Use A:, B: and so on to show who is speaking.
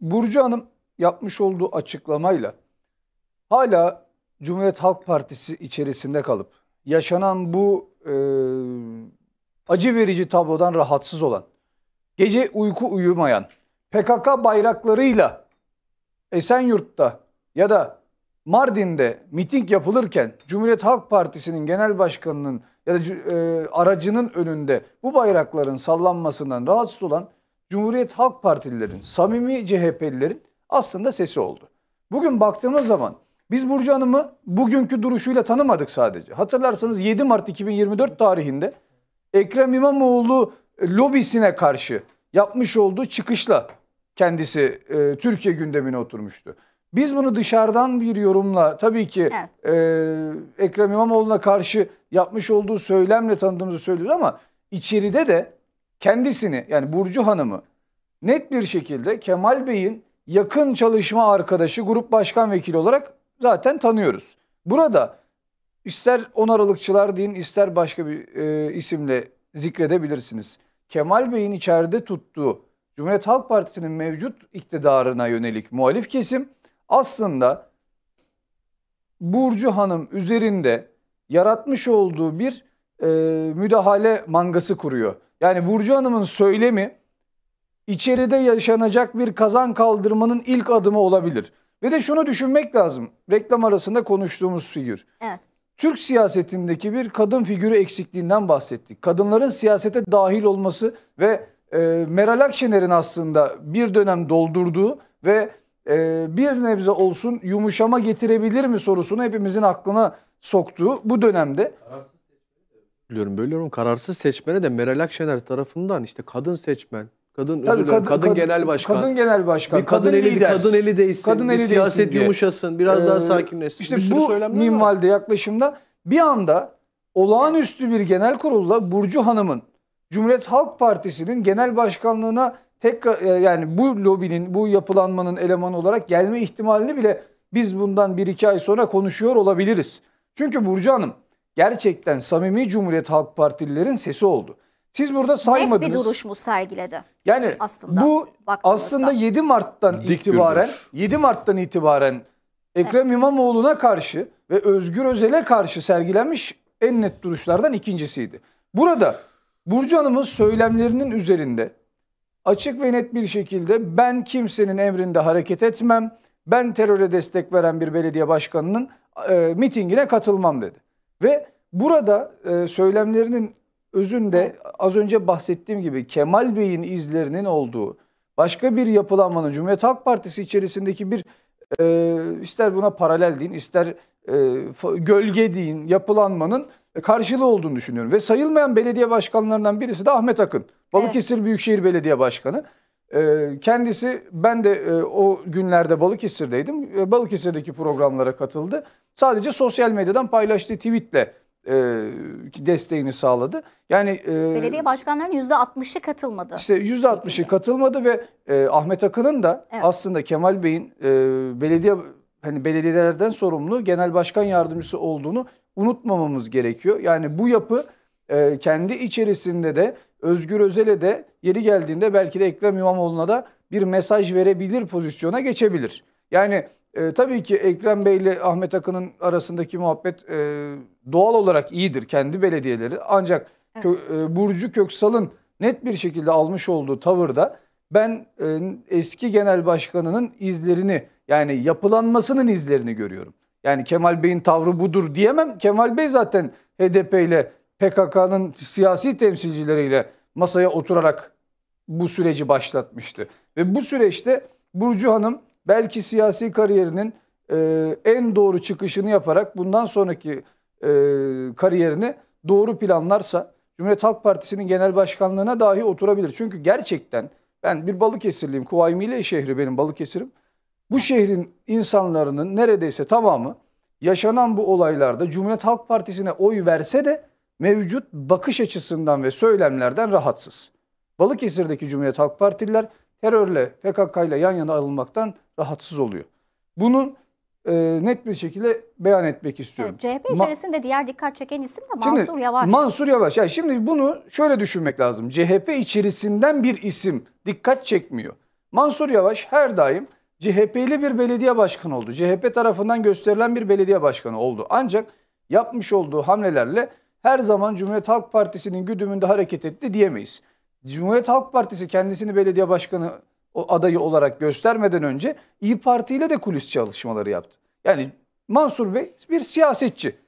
A: Burcu Hanım yapmış olduğu açıklamayla hala Cumhuriyet Halk Partisi içerisinde kalıp yaşanan bu e, acı verici tablodan rahatsız olan, gece uyku uyumayan, PKK bayraklarıyla Esenyurt'ta ya da Mardin'de miting yapılırken Cumhuriyet Halk Partisi'nin genel başkanının ya da e, aracının önünde bu bayrakların sallanmasından rahatsız olan Cumhuriyet Halk Partililerin, samimi CHP'lilerin aslında sesi oldu. Bugün baktığımız zaman biz Burcu Hanım'ı bugünkü duruşuyla tanımadık sadece. Hatırlarsanız 7 Mart 2024 tarihinde Ekrem İmamoğlu e, lobisine karşı yapmış olduğu çıkışla kendisi e, Türkiye gündemine oturmuştu. Biz bunu dışarıdan bir yorumla tabii ki evet. e, Ekrem İmamoğlu'na karşı yapmış olduğu söylemle tanıdığımızı söylüyoruz ama içeride de kendisini yani Burcu Hanım'ı net bir şekilde Kemal Bey'in yakın çalışma arkadaşı grup başkan vekili olarak zaten tanıyoruz. Burada ister 10 Aralıkçılar deyin ister başka bir e, isimle zikredebilirsiniz. Kemal Bey'in içeride tuttuğu Cumhuriyet Halk Partisi'nin mevcut iktidarına yönelik muhalif kesim aslında Burcu Hanım üzerinde yaratmış olduğu bir e, müdahale mangası kuruyor. Yani Burcu Hanım'ın söylemi içeride yaşanacak bir kazan kaldırmanın ilk adımı olabilir. Ve de şunu düşünmek lazım. Reklam arasında konuştuğumuz figür. Evet. Türk siyasetindeki bir kadın figürü eksikliğinden bahsettik. Kadınların siyasete dahil olması ve e, Meral Akşener'in aslında bir dönem doldurduğu ve e, bir nebze olsun yumuşama getirebilir mi sorusunu hepimizin aklına soktuğu bu dönemde. Kararsız bölüyorum, bölüyorum. Kararsız seçmene de Meral Akşener tarafından işte kadın seçmen, kadın Tabii, özür dilerim, kadın, kadın genel başkan. Kadın genel başkan. Bir kadın, kadın eli lider. kadın eli değilsin. Kadın eli bir siyaset değilsin diye. yumuşasın, biraz ee, daha sakinleşsin. İşte bir sürü bu minvalde var. yaklaşımda bir anda olağanüstü bir genel kurulda Burcu Hanım'ın Cumhuriyet Halk Partisi'nin genel başkanlığına tekrar e, yani bu lobinin, bu yapılanmanın elemanı olarak gelme ihtimalini bile biz bundan bir iki ay sonra konuşuyor olabiliriz. Çünkü Burcu Hanım gerçekten samimi Cumhuriyet Halk Partililerin sesi oldu. Siz burada saymadınız. Net bir duruş sergiledi? Yani aslında, bu aslında 7 Mart'tan Dik itibaren 7 Mart'tan itibaren Ekrem evet. İmamoğlu'na karşı ve Özgür Özel'e karşı sergilenmiş en net duruşlardan ikincisiydi. Burada Burcu Hanım'ın söylemlerinin üzerinde açık ve net bir şekilde ben kimsenin emrinde hareket etmem, ben teröre destek veren bir belediye başkanının e, mitingine katılmam dedi. Ve burada e, söylemlerinin özünde az önce bahsettiğim gibi Kemal Bey'in izlerinin olduğu başka bir yapılanmanın Cumhuriyet Halk Partisi içerisindeki bir e, ister buna paralel deyin ister e, gölge deyin yapılanmanın karşılığı olduğunu düşünüyorum. Ve sayılmayan belediye başkanlarından birisi de Ahmet Akın. Balıkesir evet. Büyükşehir Belediye Başkanı. E, kendisi ben de e, o günlerde Balıkesir'deydim. E, Balıkesir'deki programlara katıldı. Sadece sosyal medyadan paylaştığı tweetle e, desteğini sağladı. Yani e, belediye başkanlarının %60'ı katılmadı. İşte %60'ı katılmadı ve e, Ahmet Akın'ın da evet. aslında Kemal Bey'in e, belediye hani belediyelerden sorumlu genel başkan yardımcısı olduğunu unutmamamız gerekiyor. Yani bu yapı e, kendi içerisinde de Özgür Özel'e de yeri geldiğinde belki de Ekrem İmamoğlu'na da bir mesaj verebilir pozisyona geçebilir. Yani e, tabii ki Ekrem Bey ile Ahmet Akın'ın arasındaki muhabbet e, doğal olarak iyidir kendi belediyeleri. Ancak kö, e, Burcu Köksal'ın net bir şekilde almış olduğu tavırda ben e, eski genel başkanının izlerini yani yapılanmasının izlerini görüyorum. Yani Kemal Bey'in tavrı budur diyemem. Kemal Bey zaten HDP ile PKK'nın siyasi temsilcileriyle masaya oturarak bu süreci başlatmıştı. Ve bu süreçte Burcu Hanım belki siyasi kariyerinin e, en doğru çıkışını yaparak bundan sonraki e, kariyerini doğru planlarsa Cumhuriyet Halk Partisi'nin genel başkanlığına dahi oturabilir. Çünkü gerçekten ben bir Balıkesirliyim. Kuvaymile şehri benim Balıkesir'im. Bu şehrin insanların neredeyse tamamı yaşanan bu olaylarda Cumhuriyet Halk Partisi'ne oy verse de mevcut bakış açısından ve söylemlerden rahatsız. Balıkesir'deki Cumhuriyet Halk Partililer terörle PKK ile yan yana alınmaktan rahatsız oluyor. Bunun e, net bir şekilde beyan etmek istiyorum. Evet, CHP içerisinde Ma diğer dikkat çeken isim de Mansur şimdi, Yavaş. Mansur Yavaş. Yani şimdi bunu şöyle düşünmek lazım. CHP içerisinden bir isim dikkat çekmiyor. Mansur Yavaş her daim CHP'li bir belediye başkanı oldu. CHP tarafından gösterilen bir belediye başkanı oldu. Ancak yapmış olduğu hamlelerle her zaman Cumhuriyet Halk Partisi'nin güdümünde hareket etti diyemeyiz. Cumhuriyet Halk Partisi kendisini belediye başkanı adayı olarak göstermeden önce İyi Parti ile de kulis çalışmaları yaptı. Yani Mansur Bey bir siyasetçi.